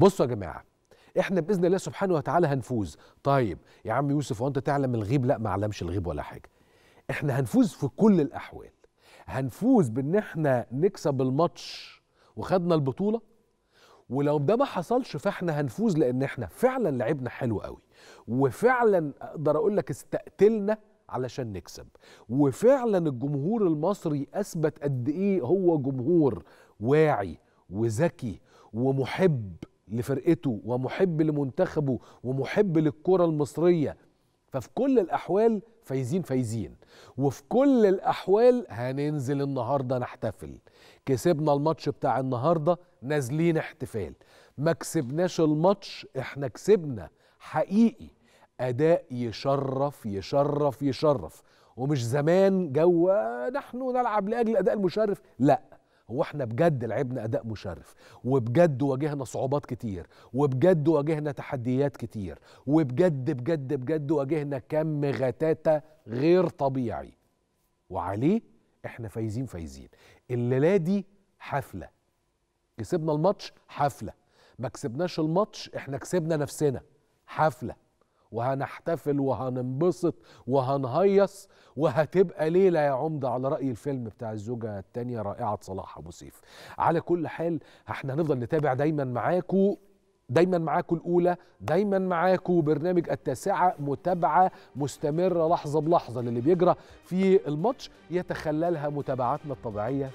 بصوا يا جماعه احنا باذن الله سبحانه وتعالى هنفوز طيب يا عم يوسف وانت تعلم الغيب لا ما اعلمش الغيب ولا حاجه احنا هنفوز في كل الاحوال هنفوز بان احنا نكسب الماتش وخدنا البطوله ولو ده ما حصلش فاحنا هنفوز لان احنا فعلا لعبنا حلو قوي وفعلا اقدر اقول لك استقتلنا علشان نكسب وفعلا الجمهور المصري اثبت قد ايه هو جمهور واعي وذكي ومحب لفرقته ومحب لمنتخبه ومحب للكرة المصرية ففي كل الأحوال فايزين فايزين وفي كل الأحوال هننزل النهاردة نحتفل كسبنا الماتش بتاع النهاردة نازلين احتفال ما كسبناش الماتش احنا كسبنا حقيقي أداء يشرف يشرف يشرف ومش زمان جو نحن نلعب لأجل الأداء المشرف لأ هو احنا بجد لعبنا اداء مشرف وبجد واجهنا صعوبات كتير وبجد واجهنا تحديات كتير وبجد بجد بجد واجهنا كم غتاته غير طبيعي وعليه احنا فايزين فايزين الليله دي حفله كسبنا الماتش حفله ما كسبناش الماتش احنا كسبنا نفسنا حفله وهنحتفل وهننبسط وهنهيص وهتبقى ليله يا عمده على راي الفيلم بتاع الزوجه الثانيه رائعه صلاح ابو سيف على كل حال احنا هنفضل نتابع دايما معاكم دايما معاكم الاولى دايما معاكم برنامج التاسعه متابعه مستمره لحظه بلحظه للي بيجرى في الماتش يتخللها متابعاتنا الطبيعيه